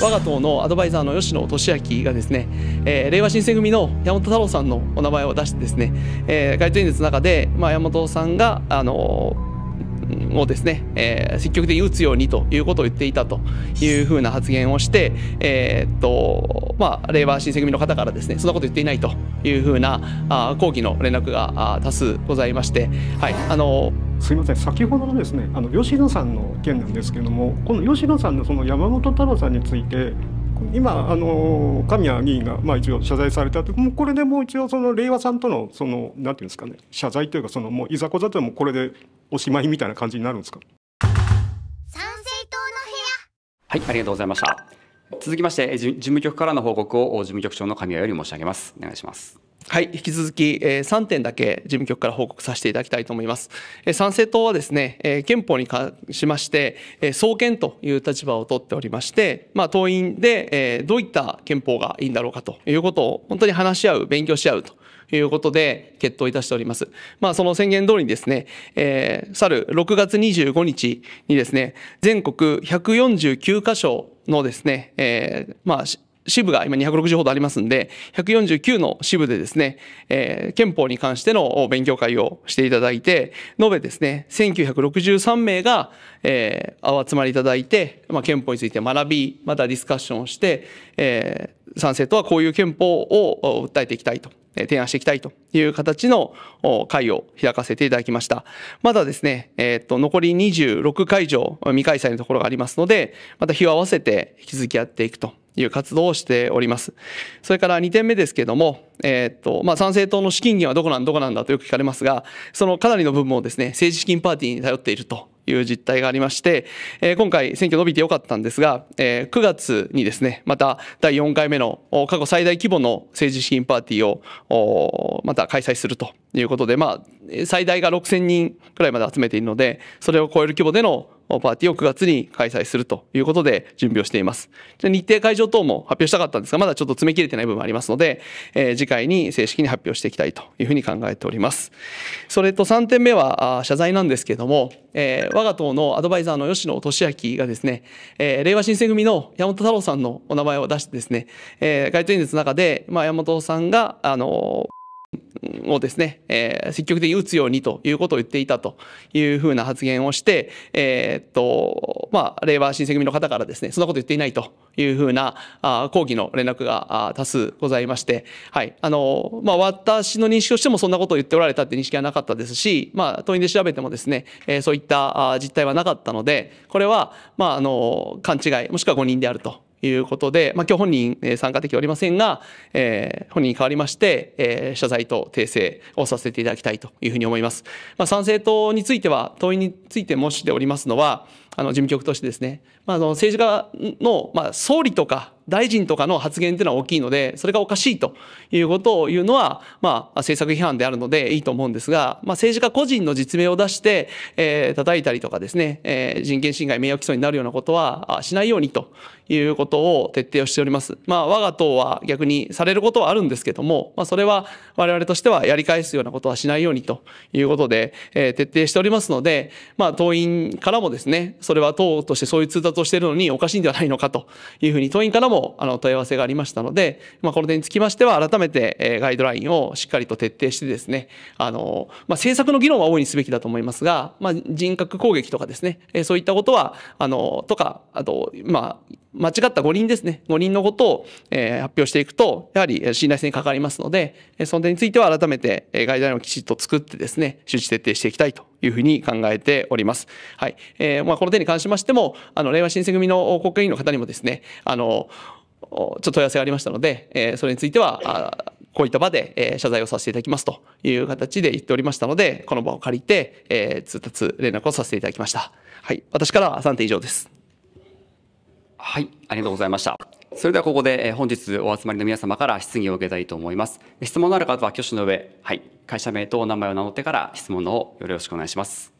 我が党のアドバイザーの吉野俊明がですね、えー、令和新選組の山本太郎さんのお名前を出してですね、えー、街頭演説の中で、まあ、山本さんが、あのー、をですね、えー、積極的に打つようにということを言っていたというふうな発言をして、えー、っとまあ、令和新選組の方からですねそんなこと言っていないというふうなあ抗議の連絡があ多数ございまして、はいあのーすみません先ほどのですねあの吉野さんの件なんですけれどもこの吉野さんのその山本太郎さんについて今あの神谷議員がまあ一応謝罪されたともうこれでもう一応その令和さんとのそのなんていうんですかね謝罪というかそのもういざこざというのもこれでおしまいみたいな感じになるんですか。参政党の部屋はいありがとうございました。続きまして事務局からの報告を事務局長の神谷より申し上げますお願いしますはい引き続き3点だけ事務局から報告させていただきたいと思います参政党はですね憲法に関しまして創憲という立場を取っておりましてまあ党員でどういった憲法がいいんだろうかということを本当に話し合う勉強し合うということで決闘いたしております。まあ、その宣言通りにですね、えー、去る6月25日にですね、全国149箇所のですね、えー、まあ、支部が今260ほどありますんで、149の支部でですね、えー、憲法に関しての勉強会をしていただいて、延べですね、1963名が、えー、お集まりいただいて、まあ、憲法について学び、またディスカッションをして、えー、賛成とはこういう憲法を訴えていきたいと提案していきたいという形の会を開かせていただきました。まだですね、えっ、と、残り26会場未開催のところがありますので、また日を合わせて引き続きやっていくという活動をしております。それから2点目ですけども、えー、っと、まあ、参政党の資金源はどこなんどこなんだとよく聞かれますが、そのかなりの部分をですね、政治資金パーティーに頼っているという実態がありまして、えー、今回選挙伸びてよかったんですが、えー、9月にですね、また第4回目の過去最大規模の政治資金パーティーをまた開催するということで、まあ、最大が6000人くらいまで集めているので、それを超える規模でのパーティーを9月に開催するということで準備をしています。日程会場等も発表したかったんですが、まだちょっと詰め切れてない部分もありますので、えー、次回に正式に発表していきたいというふうに考えております。それと3点目は謝罪なんですけども、えー、我が党のアドバイザーの吉野俊明がですね、えー、令和新選組の山本太郎さんのお名前を出してですね、えー、街頭演説の中で、まあ、山本さんが、あのーをですね、えー、積極的に打つようにということを言っていたというふうな発言をして、えー、っと、まあ、令和新選組の方からですね、そんなこと言っていないというふうなあ抗議の連絡が多数ございまして、はい、あの、まあ、私の認識としてもそんなことを言っておられたって認識はなかったですし、まあ、党員で調べてもですね、えー、そういった実態はなかったので、これは、まあ、あの、勘違い、もしくは誤認であるということで、まあ、今日本人、え参加できておりませんが、えー、本人に代わりまして、えー、謝罪と訂正をさせていただきたいというふうに思います。まあ、参政党については、党員について申しておりますのは、あの事務局としてですね、まあ、あの政治家の、まあ、総理とか大臣とかの発言っていうのは大きいので、それがおかしいということを言うのは、まあ、政策批判であるのでいいと思うんですが、まあ、政治家個人の実名を出して、えー、叩いたりとかですね、えー、人権侵害、名誉毀損になるようなことはしないようにということを徹底をしております。まあ、我が党は逆にされることはあるんですけども、まあ、それは我々としてはやり返すようなことはしないようにということで、えー、徹底しておりますので、まあ、党員からもですね、それは党としてそういう通達をしているのにおかしいんではないのかというふうに、党員からももあの問い合わせがありましたので、まあ、この点につきましては改めてガイドラインをしっかりと徹底してですねあの、まあ、政策の議論は大いにすべきだと思いますが、まあ、人格攻撃とかですねそういったことはあのとかあと、まあ、間違った五輪ですね。五輪のことを、えー、発表していくと、やはり信頼性に関わりますので、その点については改めてガイドラインをきちっと作ってですね、周知徹底していきたいというふうに考えております。はい。えー、まあ、この点に関しましても、あの、令和新選組の国会議員の方にもですね、あの、ちょっと問い合わせがありましたので、えー、それについては、こういった場で、えー、謝罪をさせていただきますという形で言っておりましたので、この場を借りて、えー、通達連絡をさせていただきました。はい。私からは3点以上です。はい、ありがとうございました。それではここで本日お集まりの皆様から質疑を受けたいと思います。質問のある方は挙手の上、はい、会社名とお名前を名乗ってから質問のをよろしくお願いします。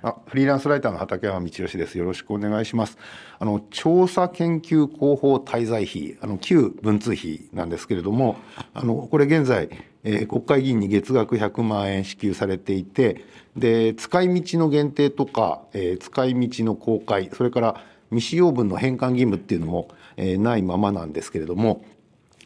あフリーランスライターの畠山道義です。よろしくお願いします。あの調査研究広報滞在費、あの旧文通費なんですけれども、あのこれ現在、えー、国会議員に月額100万円支給されていて、で使い道の限定とか、えー、使い道の公開、それから未使用分の返還義務っていうのも、えー、ないままなんですけれども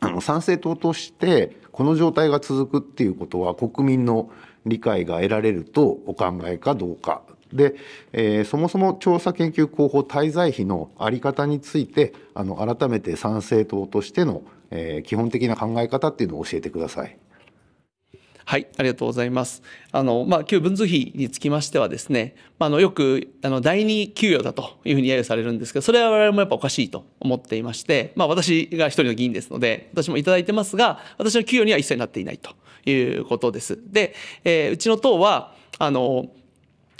あの参政党としてこの状態が続くっていうことは国民の理解が得られるとお考えかどうかで、えー、そもそも調査研究広報滞在費の在り方についてあの改めて参政党としての、えー、基本的な考え方っていうのを教えてください。はい、ありがとうございます。あの、まあ、給分通費につきましてはですね、まあ、の、よく、あの、第二給与だというふうに揶揄されるんですけど、それは我々もやっぱおかしいと思っていまして、まあ、私が一人の議員ですので、私も頂いてますが、私の給与には一切なっていないということです。で、えー、うちの党は、あの、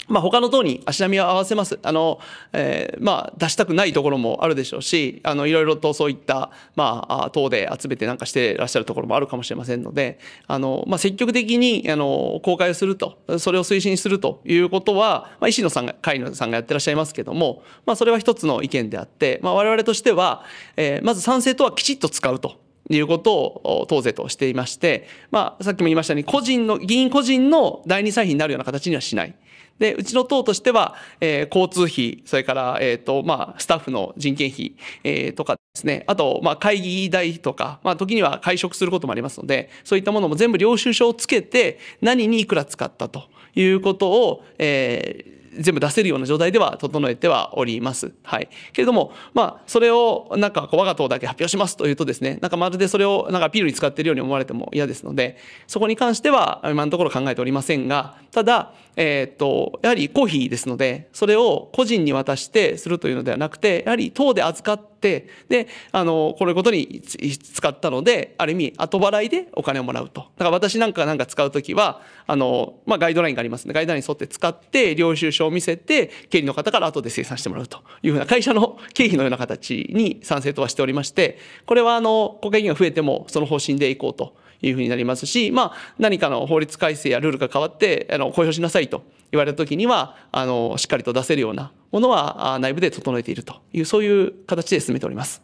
まあ、他の党に足並みを合わせます。あの、えー、まあ、出したくないところもあるでしょうし、あの、いろいろとそういった、まあ、党で集めてなんかしてらっしゃるところもあるかもしれませんので、あの、まあ、積極的に、あの、公開をすると、それを推進するということは、まあ、石野さんが、海野さんがやってらっしゃいますけども、まあ、それは一つの意見であって、まあ、我々としては、えー、まず賛成とはきちっと使うと。いうことを党税としていまして、まあ、さっきも言いましたように、個人の、議員個人の第二歳費になるような形にはしない。で、うちの党としては、えー、交通費、それから、えっ、ー、と、まあ、スタッフの人件費、えー、とかですね。あと、まあ、会議代とか、まあ、時には会食することもありますので、そういったものも全部領収書をつけて、何にいくら使ったということを、えー、全部出せるような状態では整えてはおります。はい。けれども、まあ、それをなんかこう我が党だけ発表しますというとですね、なんかまるでそれをなんかアピールに使っているように思われても嫌ですので、そこに関しては今のところ考えておりませんが、ただ、えっ、と、やはり公費ですので、それを個人に渡してするというのではなくて、やはり党でかってってであのこれことに使ったのである意味後払いでお金をもらうとだから私なんかなんか使う時はあの、まあ、ガイドラインがありますのでガイドラインに沿って使って領収書を見せて経理の方から後で精算してもらうというふうな会社の経費のような形に賛成とはしておりましてこれはあの国会議員が増えてもその方針でいこうというふうになりますし、まあ、何かの法律改正やルールが変わってあの公表しなさいと言われた時にはあのしっかりと出せるようなものは内部で整えているというそういう形で進めております。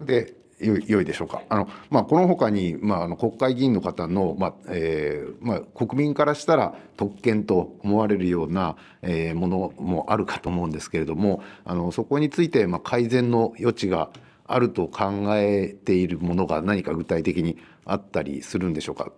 でよよいでしょうか。あのまあ、このほかに、まあ、あの国会議員の方の、まあえーまあ、国民からしたら特権と思われるような、えー、ものもあるかと思うんですけれどもあのそこについて、まあ、改善の余地があると考えているものが何か具体的にあったりするんでしょうか。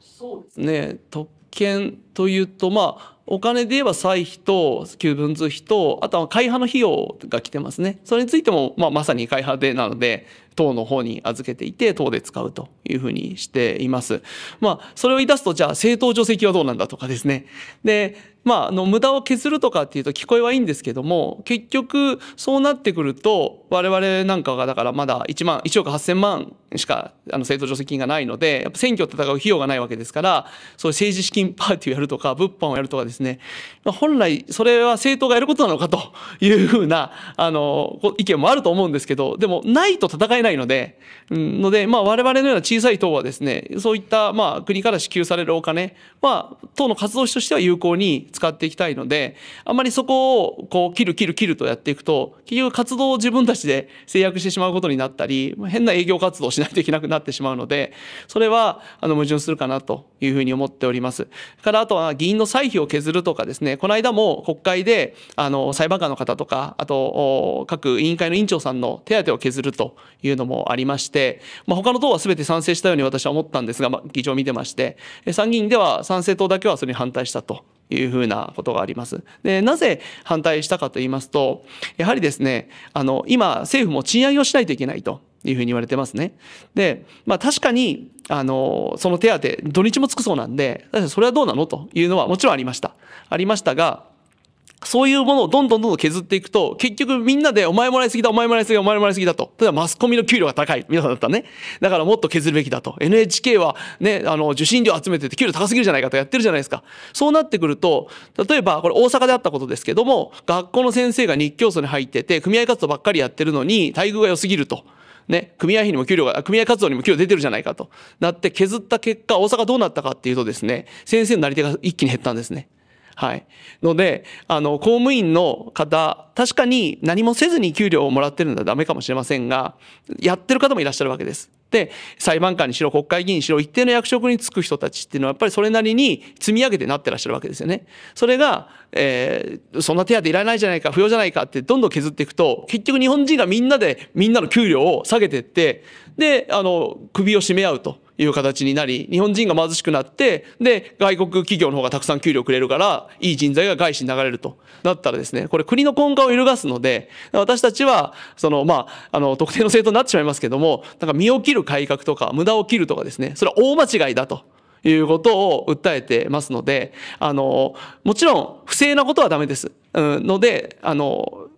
そうですね特権というとまあお金で言えば歳費と旧分図費とあとは会派の費用が来てますねそれについても、まあ、まさに会派でなので党の方に預けていて、党で使うというふうにしています。まあ、それを言い出すと、じゃあ政党助成金はどうなんだとかですね。で、まあ、あの、無駄を削るとかっていうと聞こえはいいんですけども、結局、そうなってくると、我々なんかがだからまだ1万、1億8000万しか、あの、政党助成金がないので、やっぱ選挙を戦う費用がないわけですから、そういう政治資金パーティーをやるとか、物販をやるとかですね、本来、それは政党がやることなのかというふうな、あの、意見もあると思うんですけど、でも、ないと戦えないないので、うん、ので、まあ、我々のような小さい党はですね、そういった、まあ、国から支給されるお金あ党の活動費としては有効に使っていきたいので、あんまりそこを、こう、切る切る切るとやっていくと、結局活動を自分たちで制約してしまうことになったり、変な営業活動をしないといけなくなってしまうので、それは、あの、矛盾するかなというふうに思っております。から、あとは、議員の歳費を削るとかですね、この間も国会で、あの、裁判官の方とか、あと、各委員会の委員長さんの手当を削るというののもありまして、まあ、他の党は全て賛成したように私は思ったんですが、まあ、議場を見てまして、参議院では賛成党だけはそれに反対したというふうなことがあります。で、なぜ反対したかと言いますと、やはりですね、あの、今、政府も賃上げをしないといけないと。いうふうに言われてますね。で、まあ確かに、あの、その手当、土日もつくそうなんで、それはどうなのというのはもちろんありました。ありましたが、そういうものをどんどんどんどん削っていくと、結局みんなでお前もらいすぎだ、お前もらいすぎだ、お前もらいすぎだと。例えばマスコミの給料が高い。皆さんだったらね。だからもっと削るべきだと。NHK はね、あの、受信料集めてて給料高すぎるじゃないかとやってるじゃないですか。そうなってくると、例えばこれ大阪であったことですけども、学校の先生が日教組に入ってて、組合活動ばっかりやってるのに、待遇が良すぎると。ね、組合費にも給料が、組合活動にも給料出てるじゃないかとなって削った結果、大阪どうなったかっていうとですね、先生のなり手が一気に減ったんですね。はい。ので、あの、公務員の方、確かに何もせずに給料をもらってるのはダメかもしれませんが、やってる方もいらっしゃるわけです。で、裁判官にしろ、国会議員にしろ、一定の役職に就く人たちっていうのは、やっぱりそれなりに積み上げてなってらっしゃるわけですよね。それが、えー、そんな手当いらないじゃないか、不要じゃないかってどんどん削っていくと、結局日本人がみんなで、みんなの給料を下げてって、で、あの、首を絞め合うと。いう形になり、日本人が貧しくなって、で、外国企業の方がたくさん給料くれるから、いい人材が外資に流れると。なったらですね、これ国の根幹を揺るがすので、私たちは、その、まあ、あの、特定の政党になってしまいますけども、なんか身を切る改革とか、無駄を切るとかですね、それは大間違いだと。いうことを訴えてますので、あの、もちろん不正なことはダメです。うん、ので、あの、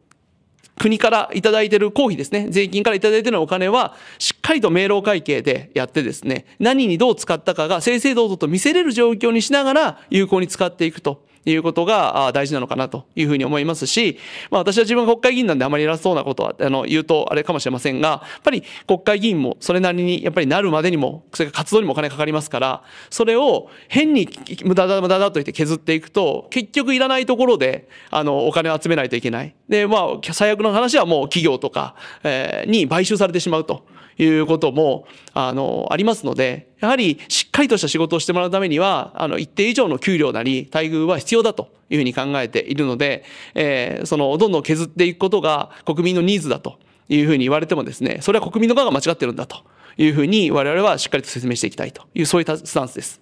国からいただいてる公費ですね、税金からいただいてるお金は、しっかりと明朗会計でやってですね、何にどう使ったかが正々堂々と見せれる状況にしながら有効に使っていくと。いうことが大事なのかなというふうに思いますし、まあ、私は自分が国会議員なんであまり偉そうなことはあの言うとあれかもしれませんが、やっぱり国会議員もそれなりにやっぱりなるまでにも、それが活動にもお金かかりますから、それを変に無駄だ無駄だと言って削っていくと、結局いらないところであのお金を集めないといけない。で、まあ、最悪の話はもう企業とか、えー、に買収されてしまうということもあのありますので、やはりしっかりとした仕事をしてもらうためには、あの、一定以上の給料なり、待遇は必要だというふうに考えているので、えー、その、どんどん削っていくことが国民のニーズだというふうに言われてもですね、それは国民の側が間違ってるんだというふうに我々はしっかりと説明していきたいという、そういったスタンスです。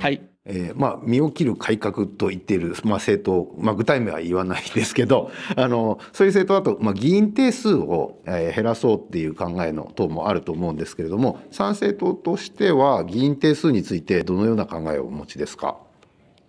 はい。えー、まあ、身を切る改革と言っている、まあ、政党、まあ、具体名は言わないですけど、あの、そういう政党だと、まあ、議員定数を、えー、減らそうっていう考えの党もあると思うんですけれども、参政党としては、議員定数についてどのような考えをお持ちですか。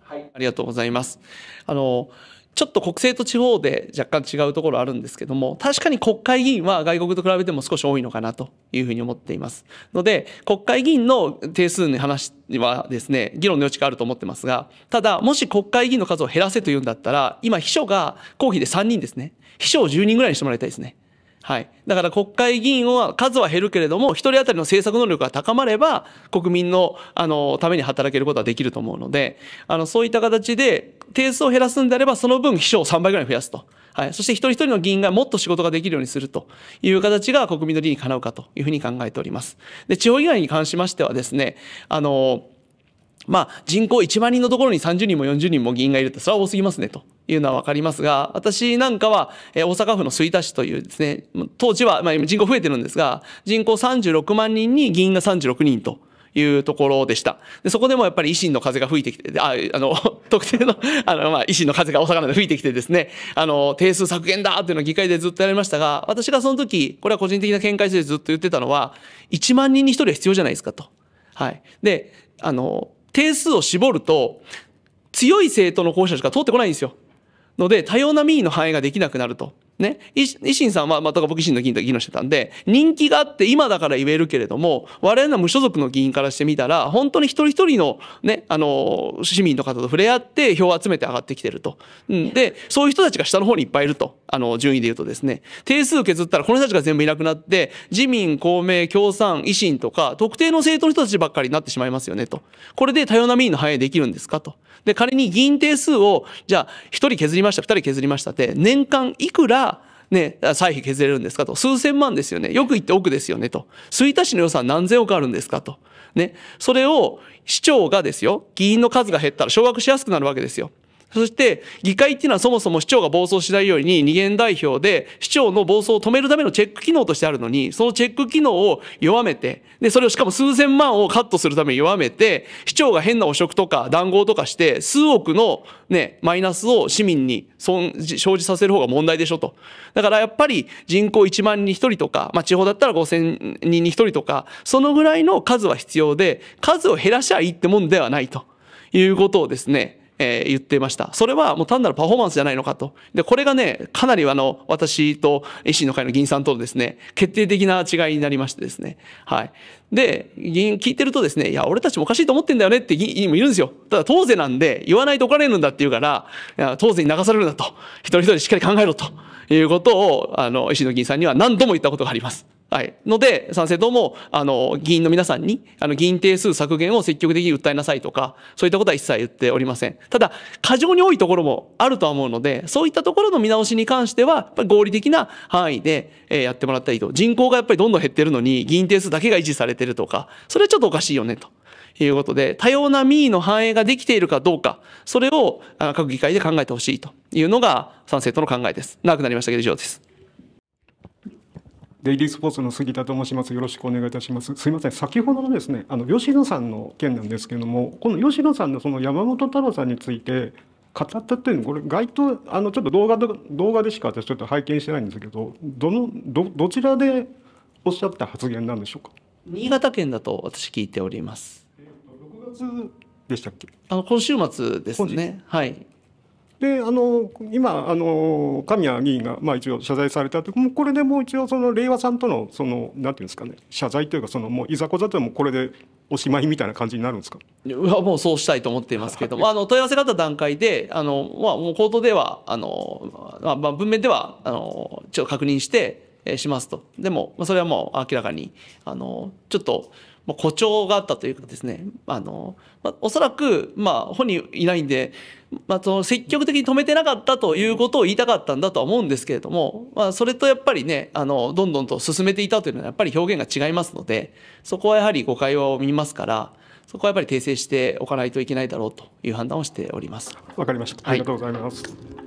はい、ありがとうございます。あの、ちょっと国政と地方で若干違うところあるんですけども、確かに国会議員は外国と比べても少し多いのかなというふうに思っています。ので、国会議員の定数の話にはですね、議論の余地があると思ってますが、ただ、もし国会議員の数を減らせというんだったら、今秘書が公費で3人ですね。秘書を10人ぐらいにしてもらいたいですね。はい。だから国会議員は数は減るけれども、一人当たりの政策能力が高まれば、国民の、あの、ために働けることはできると思うので、あの、そういった形で、定数を減らすんであれば、その分秘書を3倍ぐらい増やすと。はい。そして一人一人の議員がもっと仕事ができるようにするという形が国民の理にかなうかというふうに考えております。で、地方議会に関しましてはですね、あの、まあ、人口1万人のところに30人も40人も議員がいるって、それは多すぎますねと。いうのは分かりますが、私なんかは、え大阪府の吹田市というですね、当時は、まあ、今人口増えてるんですが、人口36万人に議員が36人というところでした。でそこでもやっぱり維新の風が吹いてきて、あ、あの、特定の、あの、まあ、維新の風が大阪まで吹いてきてですね、あの、定数削減だっていうのを議会でずっとやりましたが、私がその時、これは個人的な見解でずっと言ってたのは、1万人に1人は必要じゃないですかと。はい。で、あの、定数を絞ると、強い政党の候補者しか通ってこないんですよ。ので、多様な民意の反映ができなくなると。ね。維新さんは、まあ、か僕維新の議員と議論してたんで、人気があって今だから言えるけれども、我々の無所属の議員からしてみたら、本当に一人一人のね、あの、市民の方と触れ合って票を集めて上がってきてると。うん、で、そういう人たちが下の方にいっぱいいると。あの、順位で言うとですね。定数削ったらこの人たちが全部いなくなって、自民、公明、共産、維新とか、特定の政党の人たちばっかりになってしまいますよねと。これで多様な民意の反映できるんですかと。で、仮に議員定数を、じゃあ、1人削りました、2人削りましたって、年間いくら、ね、歳費削れるんですかと。数千万ですよね。よく言って億ですよねと。吹田市の予算何千億あるんですかと。ね。それを市長がですよ、議員の数が減ったら昇格しやすくなるわけですよ。そして、議会っていうのはそもそも市長が暴走しないように二元代表で、市長の暴走を止めるためのチェック機能としてあるのに、そのチェック機能を弱めて、で、それをしかも数千万をカットするために弱めて、市長が変な汚職とか談合とかして、数億のね、マイナスを市民に生じさせる方が問題でしょと。だからやっぱり人口1万人に1人とか、まあ地方だったら5000人に1人とか、そのぐらいの数は必要で、数を減らしゃいいってもんではないということをですね、えー、言っていました。それはもう単なるパフォーマンスじゃないのかと。で、これがね、かなりあの、私と維新の会の議員さんとのですね、決定的な違いになりましてですね。はい。で、議員聞いてるとですね、いや、俺たちもおかしいと思ってんだよねって議員もいるんですよ。ただ、当然なんで、言わないと怒られるんだって言うから、いや当然に流されるんだと。一人一人しっかり考えろと。いうことを、あの、維新の議員さんには何度も言ったことがあります。はい。ので、参政党も、あの、議員の皆さんに、あの、議員定数削減を積極的に訴えなさいとか、そういったことは一切言っておりません。ただ、過剰に多いところもあるとは思うので、そういったところの見直しに関しては、やっぱり合理的な範囲で、えー、やってもらったりと。人口がやっぱりどんどん減ってるのに、議員定数だけが維持されてるとか、それはちょっとおかしいよね、と。いうことで、多様な民意の反映ができているかどうか、それを各議会で考えてほしいというのが、賛成との考えです。長くなりましたけど、以上です。デイリースポーツの杉田と申します。よろしくお願いいたします。すいません。先ほどのですね、あの吉野さんの件なんですけれども、この吉野さんのその山本太郎さんについて語ったっていうのこれ該当あのちょっと動画で動画でしか私ちょっと拝見してないんですけど、どのどどちらでおっしゃった発言なんでしょうか。新潟県だと私聞いております。えっと6月でしたっけ。あの今週末ですね。はい。であの今あの神谷議員が、まあ、一応謝罪されたともうこれでもう一応その令和さんとのそのなんていうんですかね謝罪というかそのもういざこざというのもこれでおしまいみたいな感じになるんですかいやもうそうしたいと思っていますけれども、あの問い合わせがあった段階で、あのまあ、もう口頭では、あのまあ、まあ、文面ではあのちょっと確認して、えしますと、でも、まそれはもう明らかに、あのちょっと。まあ、誇張があったというかですね、あの、まあ、おそらく、まあ、本人いないんで、まあ、その積極的に止めてなかったということを言いたかったんだとは思うんですけれども、まあ、それとやっぱりね、あの、どんどんと進めていたというのはやっぱり表現が違いますので、そこはやはり誤解を見ますから、そこはやっぱり訂正しておかないといけないだろうという判断をしております。わかりました。ありがとうございます。はい